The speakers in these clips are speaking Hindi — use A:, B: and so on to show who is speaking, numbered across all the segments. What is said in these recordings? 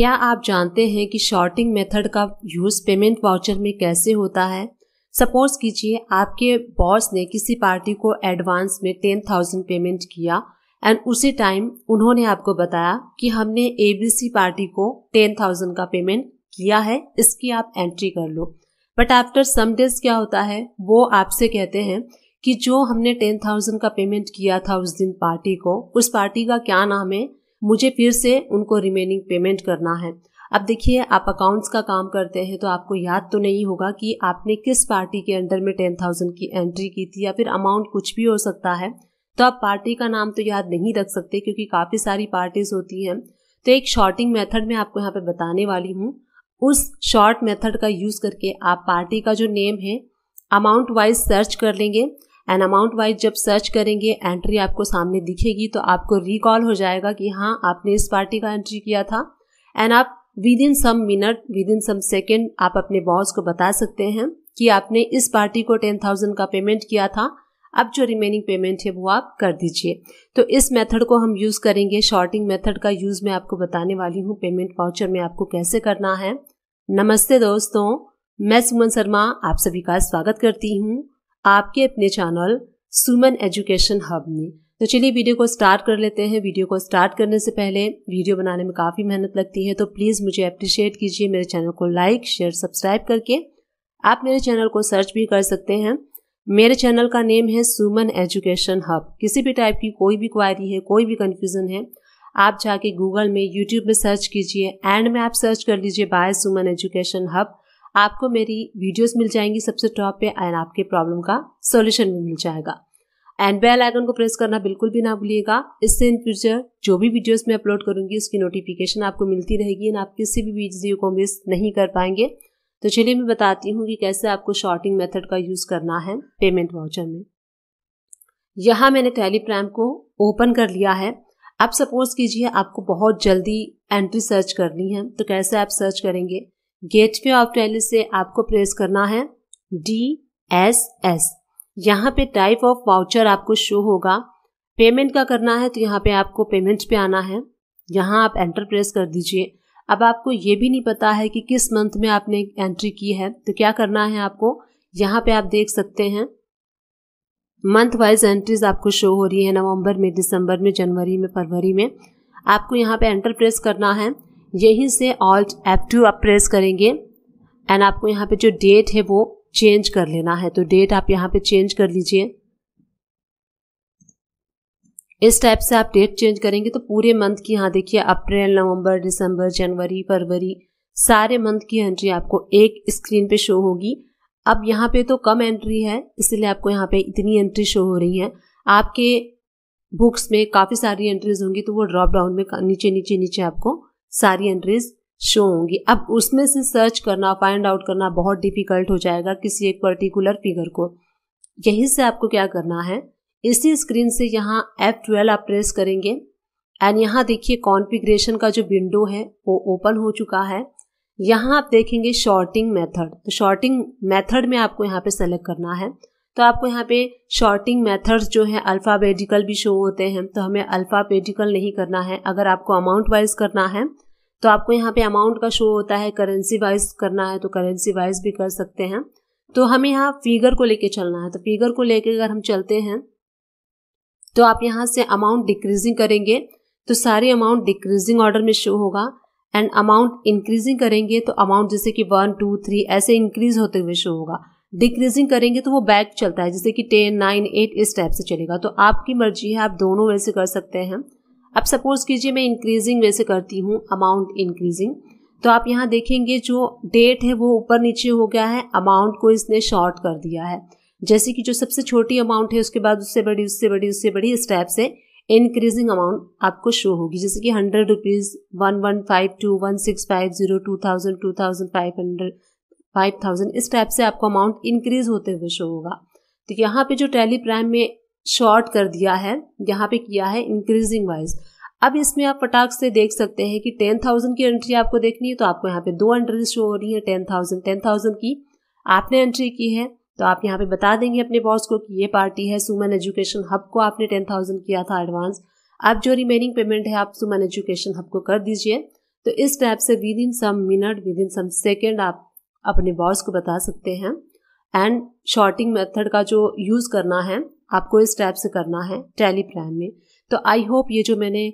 A: क्या आप जानते हैं कि शॉर्टिंग मेथड का यूज़ पेमेंट वाउचर में कैसे होता है सपोज कीजिए आपके बॉस ने किसी पार्टी को एडवांस में टेन थाउजेंड पेमेंट किया एंड उसी टाइम उन्होंने आपको बताया कि हमने एबीसी पार्टी को टेन थाउजेंड का पेमेंट किया है इसकी आप एंट्री कर लो बट आफ्टर सम डेज क्या होता है वो आपसे कहते हैं कि जो हमने टेन थाउजेंड का पेमेंट किया था उस दिन पार्टी को उस पार्टी का क्या नाम है मुझे फिर से उनको रिमेनिंग पेमेंट करना है अब देखिए आप अकाउंट्स का काम करते हैं तो आपको याद तो नहीं होगा कि आपने किस पार्टी के अंडर में टेन थाउजेंड की एंट्री की थी या फिर अमाउंट कुछ भी हो सकता है तो आप पार्टी का नाम तो याद नहीं रख सकते क्योंकि काफ़ी सारी पार्टीज होती हैं तो एक शॉर्टिंग मेथड मैं आपको यहाँ पे बताने वाली हूँ उस शॉर्ट मेथड का यूज़ करके आप पार्टी का जो नेम है अमाउंट वाइज सर्च कर लेंगे एंड अमाउंट वाइज जब सर्च करेंगे एंट्री आपको सामने दिखेगी तो आपको रिकॉल हो जाएगा कि हाँ आपने इस पार्टी का एंट्री किया था एंड आप within some minute within some second आप अपने बॉस को बता सकते हैं कि आपने इस पार्टी को टेन थाउजेंड का पेमेंट किया था अब जो रिमेनिंग पेमेंट है वो आप कर दीजिए तो इस मेथड को हम यूज़ करेंगे शॉर्टिंग मेथड का यूज़ मैं आपको बताने वाली हूँ पेमेंट वाउचर में आपको कैसे करना है नमस्ते दोस्तों मैं सुमन शर्मा आप सभी का स्वागत करती हूँ आपके अपने चैनल सुमन एजुकेशन हब में तो चलिए वीडियो को स्टार्ट कर लेते हैं वीडियो को स्टार्ट करने से पहले वीडियो बनाने में काफ़ी मेहनत लगती है तो प्लीज़ मुझे अप्रिशिएट कीजिए मेरे चैनल को लाइक शेयर सब्सक्राइब करके आप मेरे चैनल को सर्च भी कर सकते हैं मेरे चैनल का नेम है सुमन एजुकेशन हब किसी भी टाइप की कोई भी क्वायरी है कोई भी कन्फ्यूज़न है आप जाके गूगल में यूट्यूब में सर्च कीजिए एंड में आप सर्च कर लीजिए बाय सुमन एजुकेशन हब आपको मेरी वीडियोस मिल जाएंगी सबसे टॉप पे एंड आपके प्रॉब्लम का सॉल्यूशन भी मिल जाएगा एंड बेल आइकन को प्रेस करना बिल्कुल भी ना भूलिएगा इससे इन फ्यूचर जो भी वीडियोस मैं अपलोड करूंगी उसकी नोटिफिकेशन आपको मिलती रहेगी एंड आप किसी भी वीडियो को मिस नहीं कर पाएंगे तो चलिए मैं बताती हूँ कि कैसे आपको शॉर्टिंग मेथड का यूज़ करना है पेमेंट वाउचर में यहाँ मैंने टैली को ओपन कर लिया है अब सपोज कीजिए आपको बहुत जल्दी एंट्री सर्च करनी है तो कैसे आप सर्च करेंगे गेटवे ऑफ टैली से आपको प्रेस करना है डी एस एस यहाँ पे टाइप ऑफ वाउचर आपको शो होगा पेमेंट का करना है तो यहाँ पे आपको पेमेंट पे आना है यहाँ आप एंटर प्रेस कर दीजिए अब आपको ये भी नहीं पता है कि किस मंथ में आपने एंट्री की है तो क्या करना है आपको यहाँ पे आप देख सकते हैं मंथ वाइज एंट्रीज आपको शो हो रही है नवंबर में दिसंबर में जनवरी में फरवरी में आपको यहाँ पे एंटर प्रेस करना है यहीं से ऑल्ट एप टू आप प्रेस करेंगे एंड आपको यहाँ पे जो डेट है वो चेंज कर लेना है तो डेट आप यहाँ पे चेंज कर लीजिए इस टाइप से आप डेट चेंज करेंगे तो पूरे मंथ की यहाँ देखिए अप्रैल नवंबर दिसंबर जनवरी फरवरी सारे मंथ की एंट्री आपको एक स्क्रीन पे शो होगी अब यहाँ पे तो कम एंट्री है इसलिए आपको यहाँ पे इतनी एंट्री शो हो रही है आपके बुक्स में काफ़ी सारी एंट्रीज होंगी तो वो ड्रॉप डाउन में नीचे नीचे नीचे आपको सारी एंट्रीज शो होंगी अब उसमें से सर्च करना फाइंड आउट करना बहुत डिफिकल्ट हो जाएगा किसी एक पर्टिकुलर फिगर को यहीं से आपको क्या करना है इसी स्क्रीन से यहाँ F12 ट्वेल्व आप प्रेस करेंगे एंड यहाँ देखिए कॉन्फ़िगरेशन का जो विंडो है वो ओपन हो चुका है यहाँ आप देखेंगे शॉर्टिंग मेथड तो शॉर्टिंग मेथड में आपको यहाँ पे सेलेक्ट करना है तो आपको यहाँ पे शॉर्टिंग मेथड्स जो है अल्फ़ाबेटिकल भी शो होते हैं तो हमें अल्फ़ाबेटिकल नहीं करना है अगर आपको अमाउंट वाइज करना है तो आपको यहाँ पे अमाउंट का शो होता है करेंसी वाइज करना है तो करेंसी वाइज भी कर सकते हैं तो हमें यहाँ फिगर को लेके चलना है तो फिगर को लेके अगर हम चलते हैं तो आप यहाँ से अमाउंट डिक्रीजिंग करेंगे तो सारे अमाउंट डिक्रीजिंग ऑर्डर में शो होगा एंड अमाउंट इंक्रीजिंग करेंगे तो अमाउंट जैसे कि वन टू थ्री ऐसे इंक्रीज होते हुए शो होगा डिक्रीजिंग करेंगे तो वो बैक चलता है जैसे कि टेन नाइन एट इस टाइप से चलेगा तो आपकी मर्जी है आप दोनों वे से कर सकते हैं अब सपोज कीजिए मैं इंक्रीजिंग वे से करती हूँ अमाउंट इंक्रीजिंग तो आप यहाँ देखेंगे जो डेट है वो ऊपर नीचे हो गया है अमाउंट को इसने शॉर्ट कर दिया है जैसे कि जो सबसे छोटी अमाउंट है उसके बाद उससे बड़ी उससे बड़ी उससे बड़ी इस टाइप से इंक्रीजिंग अमाउंट आपको शो होगी जैसे कि hundred rupees one one five two one six five zero two thousand two thousand five hundred five thousand इस टाइप से आपको अमाउंट इंक्रीज होते हुए शो होगा तो यहाँ पे जो टैली प्राइम में शॉर्ट कर दिया है यहाँ पे किया है इंक्रीजिंग वाइज अब इसमें आप पटाख से देख सकते हैं कि टेन थाउजेंड की एंट्री आपको देखनी है तो आपको यहाँ पे दो एंट्री शो हो रही है टेन थाउजेंड टेन थाउजेंड की आपने एंट्री की है तो आप यहाँ पे बता देंगे अपने बॉस को कि ये पार्टी है सुमन एजुकेशन हब को आपने टेन थाउजेंड किया था एडवांस अब जो रिमेनिंग पेमेंट है आप सुमन एजुकेशन हब को कर दीजिए तो इस टाइप से within some minute within some second आप अपने बॉस को बता सकते हैं एंड शॉर्टिंग मेथड का जो यूज़ करना है आपको इस टाइप से करना है टैली प्लान में तो आई होप ये जो मैंने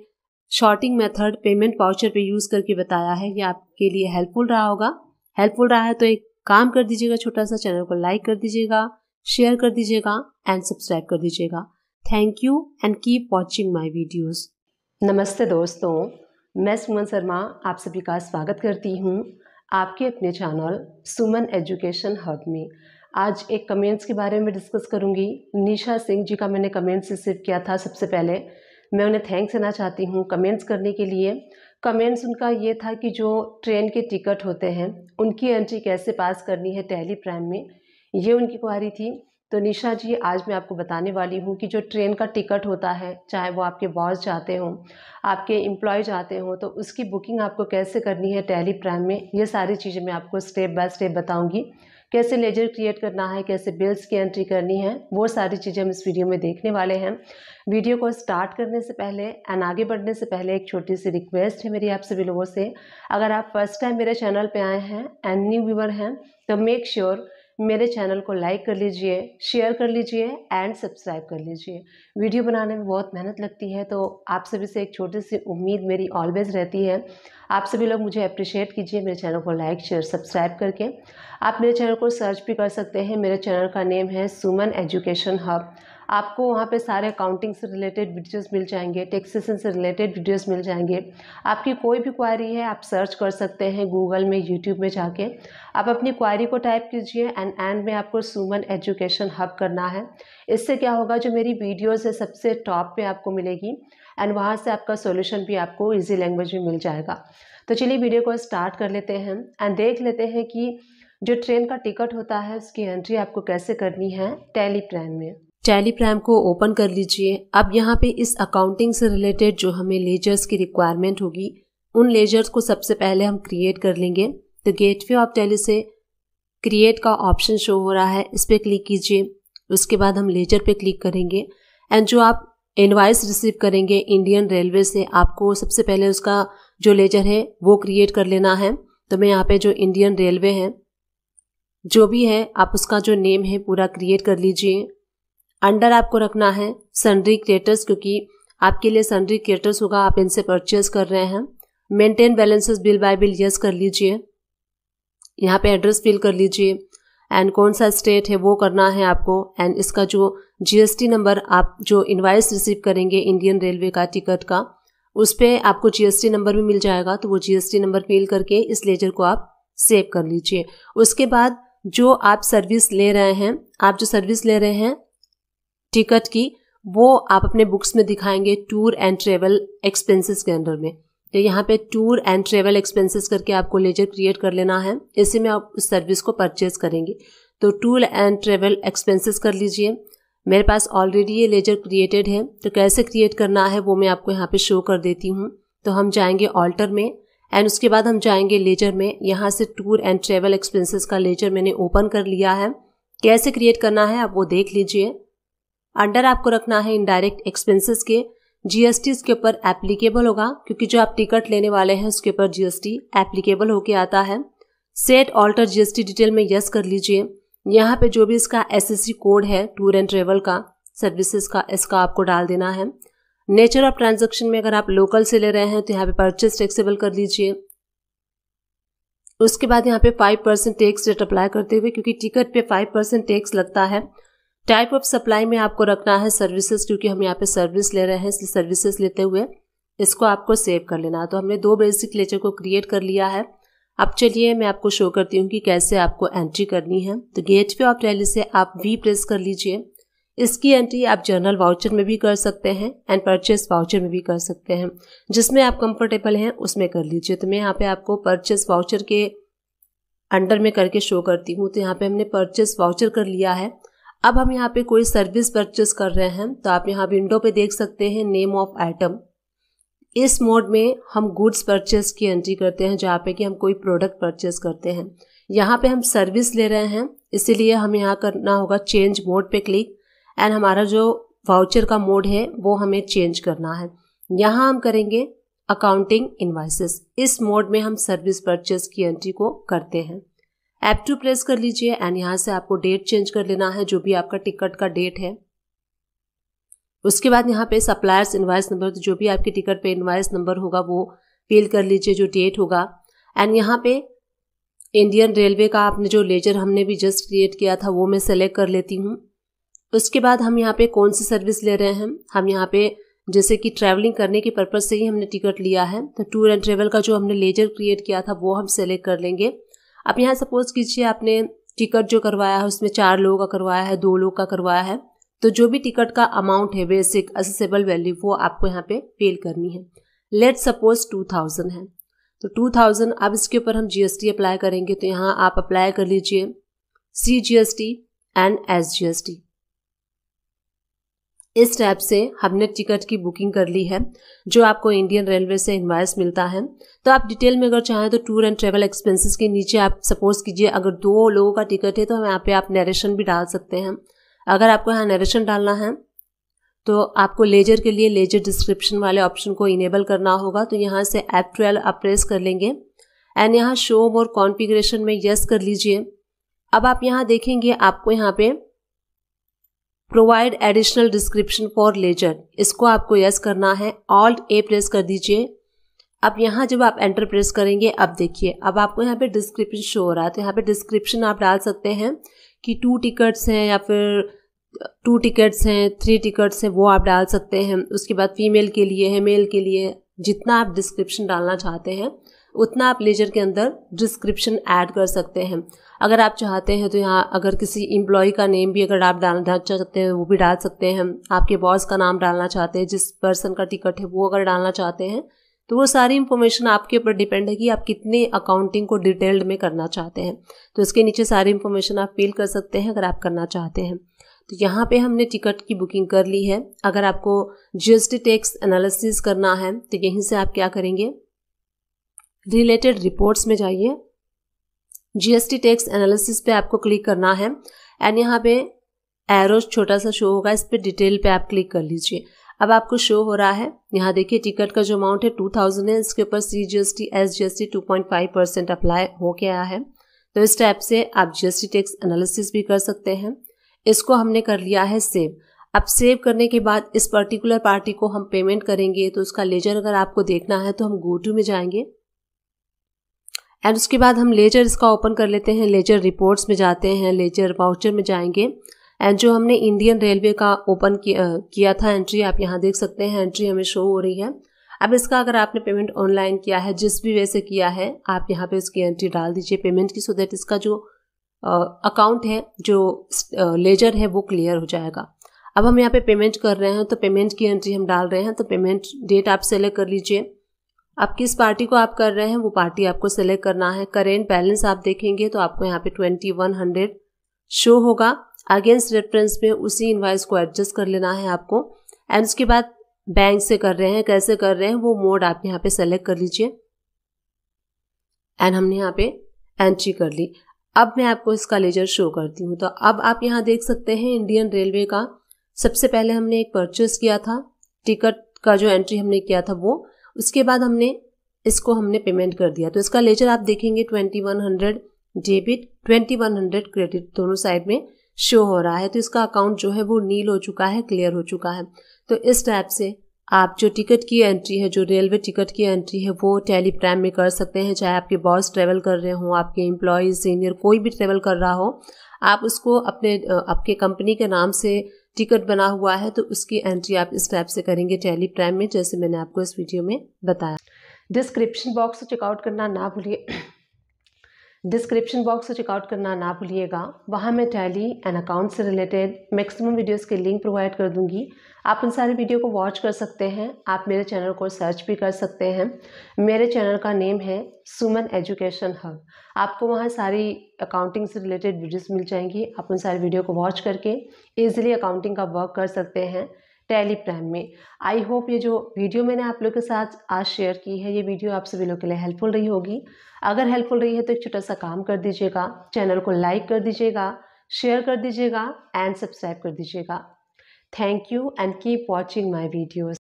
A: शॉर्टिंग मेथड पेमेंट पाउचर पे यूज़ करके बताया है ये आपके लिए हेल्पफुल रहा होगा हेल्पफुल रहा है तो एक काम कर दीजिएगा छोटा सा चैनल को लाइक कर दीजिएगा शेयर कर दीजिएगा एंड सब्सक्राइब कर दीजिएगा thank you and keep watching my videos नमस्ते दोस्तों मैं सुमन शर्मा आप सभी का स्वागत करती हूँ आपके अपने चैनल सुमन एजुकेशन हब में आज एक कमेंट्स के बारे में डिस्कस करूंगी निशा सिंह जी का मैंने कमेंट्स रिसीव किया था सबसे पहले मैं उन्हें थैंक्स देना चाहती हूँ कमेंट्स करने के लिए कमेंट्स उनका ये था कि जो ट्रेन के टिकट होते हैं उनकी एंट्री कैसे पास करनी है टेली प्राइम में ये उनकी क्वारी थी तो निशा जी आज मैं आपको बताने वाली हूँ कि जो ट्रेन का टिकट होता है चाहे वो आपके बॉस जाते हों आपके एम्प्लॉय जाते हों तो उसकी बुकिंग आपको कैसे करनी है टैली प्राइम में ये सारी चीज़ें मैं आपको स्टेप बाय स्टेप बताऊँगी कैसे लेजर क्रिएट करना है कैसे बिल्स की एंट्री करनी है वो सारी चीज़ें हम इस वीडियो में देखने वाले हैं वीडियो को स्टार्ट करने से पहले एंड आगे बढ़ने से पहले एक छोटी सी रिक्वेस्ट है मेरी आप सभी लोगों से अगर आप फर्स्ट टाइम मेरे चैनल पर आए हैं एंड न्यू व्यूवर हैं तो मेक श्योर sure मेरे चैनल को लाइक कर लीजिए शेयर कर लीजिए एंड सब्सक्राइब कर लीजिए वीडियो बनाने में बहुत मेहनत लगती है तो आप सभी से एक छोटी सी उम्मीद मेरी ऑलवेज रहती है आप सभी लोग मुझे अप्रिशिएट कीजिए मेरे चैनल को लाइक शेयर सब्सक्राइब करके आप मेरे चैनल को सर्च भी कर सकते हैं मेरे चैनल का नेम है सुमन एजुकेशन हब आपको वहाँ पे सारे अकाउंटिंग से रिलेटेड वीडियोस मिल जाएंगे टैक्सेशन से रिलेटेड वीडियोस मिल जाएंगे आपकी कोई भी क्वारी है आप सर्च कर सकते हैं गूगल में यूट्यूब में जाके आप अपनी क्वारी को टाइप कीजिए एंड एंड में आपको सुमन एजुकेशन हब करना है इससे क्या होगा जो मेरी वीडियोज़ है सबसे टॉप पर आपको मिलेगी एंड वहाँ से आपका सोल्यूशन भी आपको ईजी लैंग्वेज में मिल जाएगा तो चलिए वीडियो को स्टार्ट कर लेते हैं एंड देख लेते हैं कि जो ट्रेन का टिकट होता है उसकी एंट्री आपको कैसे करनी है टेली प्लान में टैली प्राइम को ओपन कर लीजिए अब यहाँ पे इस अकाउंटिंग से रिलेटेड जो हमें लेजर्स की रिक्वायरमेंट होगी उन लेजर्स को सबसे पहले हम क्रिएट कर लेंगे तो गेटवे ऑफ टेली से क्रिएट का ऑप्शन शो हो रहा है इस पर क्लिक कीजिए उसके बाद हम लेजर पे क्लिक करेंगे एंड जो आप इनवाइस रिसीव करेंगे इंडियन रेलवे से आपको सबसे पहले उसका जो लेजर है वो क्रिएट कर लेना है तो मैं यहाँ पे जो इंडियन रेलवे है जो भी है आप उसका जो नेम है पूरा क्रिएट कर लीजिए अंडर आपको रखना है सनरी क्रिएटर्स क्योंकि आपके लिए सनरी क्रिएटर्स होगा आप इनसे परचेज कर रहे हैं maintain balances bill by bill yes कर लीजिए यहाँ पे एड्रेस फिल कर लीजिए एंड कौन सा स्टेट है वो करना है आपको एंड इसका जो जीएसटी नंबर आप जो इन्वाइस रिसीव करेंगे इंडियन रेलवे का टिकट का उस पर आपको जीएसटी नंबर भी मिल जाएगा तो वो जीएसटी नंबर फिल करके इस लेजर को आप सेव कर लीजिए उसके बाद जो आप सर्विस ले रहे हैं आप जो सर्विस ले रहे हैं टिकट की वो आप अपने बुक्स में दिखाएंगे टूर एंड ट्रेवल एक्सपेंसेस के अंडर में तो यहाँ पे टूर एंड ट्रेवल एक्सपेंसेस करके आपको लेजर क्रिएट कर लेना है इसी में आप उस सर्विस को परचेज करेंगे तो टूर एंड ट्रेवल एक्सपेंसेस कर लीजिए मेरे पास ऑलरेडी ये लेजर क्रिएटेड है तो कैसे क्रिएट करना है वो मैं आपको यहाँ पे शो कर देती हूँ तो हम जाएंगे ऑल्टर में एंड उसके बाद हम जाएंगे लेजर में यहाँ से टूर एंड ट्रेवल एक्सपेंसेस का लेजर मैंने ओपन कर लिया है कैसे क्रिएट करना है आप वो देख लीजिए अंडर आपको रखना है इनडायरेक्ट एक्सपेंसेस के जीएसटी इसके ऊपर एप्लीकेबल होगा क्योंकि जो आप टिकट लेने वाले हैं उसके ऊपर जीएसटी एप्लीकेबल होके आता है सेट ऑल्टर जीएसटी डिटेल में यस कर लीजिए यहाँ पे जो भी इसका एसएससी कोड है टूर एंड ट्रेवल का सर्विसेज का इसका आपको डाल देना है नेचर ऑफ ट्रांजेक्शन में अगर आप लोकल से ले रहे हैं तो यहाँ पे परचेस टैक्सेबल कर लीजिए उसके बाद यहाँ पे five percent tax rate apply करते हुए क्योंकि टिकट पे फाइव परसेंट टैक्स लगता है टाइप ऑफ सप्लाई में आपको रखना है सर्विसेज क्योंकि हम यहाँ पे सर्विस ले रहे हैं इसलिए सर्विसेज लेते हुए इसको आपको सेव कर लेना है तो हमने दो बेसिक लेचर को क्रिएट कर लिया है अब चलिए मैं आपको शो करती हूँ कि कैसे आपको एंट्री करनी है तो गेट पे ऑफ रैली से आप वी प्रेस कर लीजिए इसकी एंट्री आप जर्नल वाउचर में भी कर सकते हैं एंड परचेस वाउचर में भी कर सकते हैं जिसमें आप कंफर्टेबल हैं उसमें कर लीजिए तो मैं यहाँ पे आपको परचेस वाउचर के अंडर में करके शो करती हूँ तो यहाँ पे हमने परचेस वाउचर कर लिया है अब हम यहाँ पे कोई सर्विस परचेस कर रहे हैं तो आप यहाँ विंडो पे देख सकते हैं नेम ऑफ आइटम इस मोड में हम गुड्स परचेस की एंट्री करते हैं जहाँ पे कि हम कोई प्रोडक्ट परचेस करते हैं यहाँ पे हम सर्विस ले रहे हैं इसीलिए हम यहाँ करना होगा चेंज मोड पे क्लिक एंड हमारा जो वाउचर का मोड है वो हमें चेंज करना है यहाँ हम करेंगे अकाउंटिंग इन्वाइसिस इस मोड में हम सर्विस परचेस की एंट्री को करते हैं ऐप टू प्रेस कर लीजिए एंड यहाँ से आपको डेट चेंज कर लेना है जो भी आपका टिकट का डेट है उसके बाद यहाँ पे सप्लायर्स इन्वाइस नंबर जो भी आपके टिकट पे इन्वाइस नंबर होगा वो फिल कर लीजिए जो डेट होगा एंड यहाँ पे इंडियन रेलवे का आपने जो लेजर हमने भी जस्ट क्रिएट किया था वो मैं सेलेक्ट कर लेती हूँ उसके बाद हम यहाँ पे कौन सी सर्विस ले रहे हैं हम यहाँ पे जैसे कि ट्रैवलिंग करने के पर्पज़ से ही हमने टिकट लिया है तो टूर एंड ट्रेवल का जो हमने लेजर क्रिएट किया था वो हम सेलेक्ट कर लेंगे आप यहाँ सपोज कीजिए आपने टिकट जो करवाया है उसमें चार लोगों का करवाया है दो लोग का करवाया है तो जो भी टिकट का अमाउंट है बेसिक असेसेबल वैल्यू वो आपको यहाँ पे फेल करनी है लेट सपोज टू थाउजेंड है तो टू थाउजेंड अब इसके ऊपर हम जीएसटी अप्लाई करेंगे तो यहाँ आप अप्लाई कर लीजिए C G S T and S G S T इस टैब से हमने टिकट की बुकिंग कर ली है जो आपको इंडियन रेलवे से इन्वाइस मिलता है तो आप डिटेल में अगर चाहें तो टूर एंड ट्रेवल एक्सपेंसेस के नीचे आप सपोज कीजिए अगर दो लोगों का टिकट है तो यहाँ पे आप नरेशन भी डाल सकते हैं अगर आपको यहाँ नरेशन डालना है तो आपको लेजर के लिए लेजर डिस्क्रिप्शन वाले ऑप्शन को इनेबल करना होगा तो यहाँ से ऐप ट्वेल्व आप प्रेस कर लेंगे एंड यहाँ शो मोर कॉन्फिग्रेशन में यस कर लीजिए अब आप यहाँ देखेंगे आपको यहाँ पे provide additional description for ledger इसको आपको यस करना है ऑल्ट ए प्रेस कर दीजिए अब यहाँ जब आप एंटर प्रेस करेंगे अब देखिए अब आपको यहाँ पे डिस्क्रिप्शन शो हो रहा है तो यहाँ पे डिस्क्रिप्शन आप डाल सकते हैं कि टू टिकट्स हैं या फिर टू टिकट्स हैं थ्री टिकट्स हैं वो आप डाल सकते हैं उसके बाद फीमेल के लिए है मेल के लिए जितना आप डिस्क्रिप्शन डालना चाहते हैं उतना आप लेजर के अंदर डिस्क्रिप्शन ऐड कर सकते हैं अगर आप चाहते हैं तो यहाँ अगर किसी एम्प्लॉय का नेम भी अगर आप डालना चाहते हैं वो भी डाल सकते हैं आपके बॉस का नाम डालना चाहते हैं जिस पर्सन का टिकट है वो अगर डालना चाहते हैं तो वो सारी इन्फॉर्मेशन आपके ऊपर डिपेंड है कि आप कितने अकाउंटिंग को डिटेल्ड में करना चाहते हैं तो इसके नीचे सारी इन्फॉर्मेशन आप फिल कर सकते हैं अगर आप करना चाहते हैं तो यहाँ पे हमने टिकट की बुकिंग कर ली है अगर आपको जीएसटी टैक्स एनालिसिस करना है तो यहीं से आप क्या करेंगे रिलेटेड रिपोर्ट्स में जाइए जीएसटी टैक्स एनालिसिस पे आपको क्लिक करना है एंड यहाँ पे एरो छोटा सा शो होगा इस पर डिटेल पे आप क्लिक कर लीजिए अब आपको शो हो रहा है यहाँ देखिए टिकट का जो अमाउंट है टू थाउजेंड है इसके ऊपर C G S T S G S T two point five percent apply हो गया है तो इस टाइप से आप G S T tax analysis भी कर सकते हैं इसको हमने कर लिया है सेव अब सेव करने के बाद इस पर्टिकुलर पार्टी को हम पेमेंट करेंगे तो उसका लेजर अगर आपको देखना है तो हम गो टू में जाएंगे एंड उसके बाद हम लेजर इसका ओपन कर लेते हैं लेजर रिपोर्ट्स में जाते हैं लेजर वाउचर में जाएंगे एंड जो हमने इंडियन रेलवे का ओपन किया था एंट्री आप यहाँ देख सकते हैं एंट्री हमें शो हो रही है अब इसका अगर आपने पेमेंट ऑनलाइन किया है जिस भी वे से किया है आप यहाँ पे उसकी एंट्री डाल दीजिए पेमेंट की सो दैट इसका जो अकाउंट है जो लेजर है वो क्लियर हो जाएगा अब हम यहाँ पे पेमेंट कर रहे हैं तो पेमेंट की एंट्री हम डाल रहे हैं तो पेमेंट डेट आप सेलेक्ट कर लीजिए अब किस पार्टी को आप कर रहे हैं वो पार्टी आपको सेलेक्ट करना है करेंट बैलेंस आप देखेंगे तो आपको यहाँ पे ट्वेंटी वन हंड्रेड शो होगा अगेंस्ट रेफरेंस में उसी इन्वाइस को एडजस्ट कर लेना है आपको एंड उसके बाद बैंक से कर रहे हैं कैसे कर रहे हैं वो मोड आप यहाँ पे सेलेक्ट कर लीजिए एंड हमने यहाँ पे एंट्री कर ली अब मैं आपको इसका लेजर शो करती हूँ तो अब आप यहाँ देख सकते हैं इंडियन रेलवे का सबसे पहले हमने एक परचेस किया था टिकट का जो एंट्री हमने किया था वो उसके बाद हमने इसको हमने पेमेंट कर दिया तो इसका लेजर आप देखेंगे twenty one hundred debit twenty one hundred credit दोनों साइड में शो हो रहा है तो इसका अकाउंट जो है वो नील हो चुका है क्लियर हो चुका है तो इस टाइप से आप जो टिकट की एंट्री है जो रेलवे टिकट की एंट्री है वो टेलीप्राइम प्राइम में कर सकते हैं चाहे आपके बॉस ट्रैवल कर रहे हों आपके एम्प्लॉय सीनियर कोई भी ट्रैवल कर रहा हो आप उसको अपने आपके कंपनी के नाम से टिकट बना हुआ है तो उसकी एंट्री आप इस टाइप से करेंगे टेली प्राइम में जैसे मैंने आपको इस वीडियो में बताया डिस्क्रिप्शन बॉक्स चेकआउट करना ना भूलिए डिस्क्रिप्शन बॉक्स से चेकआउट करना ना भूलिएगा वहाँ मैं टैली एंड अकाउंट से रिलेटेड मैक्सिमम वीडियोस के लिंक प्रोवाइड कर दूंगी आप उन सारे वीडियो को वॉच कर सकते हैं आप मेरे चैनल को सर्च भी कर सकते हैं मेरे चैनल का नेम है सुमन एजुकेशन हब आपको वहाँ सारी अकाउंटिंग से रिलेटेड वीडियोज़ मिल जाएंगी आप उन सारे वीडियो को वॉच करके ईजिली अकाउंटिंग का वर्क कर सकते हैं टैली प्राइम में आई होप ये जो वीडियो मैंने आप लोग के साथ आज शेयर की है ये वीडियो आप सभी लोगों के लिए हेल्पफुल रही होगी अगर हेल्पफुल रही है तो एक छोटा सा काम कर दीजिएगा चैनल को लाइक कर दीजिएगा शेयर कर दीजिएगा एंड सब्सक्राइब कर दीजिएगा thank you and keep watching my videos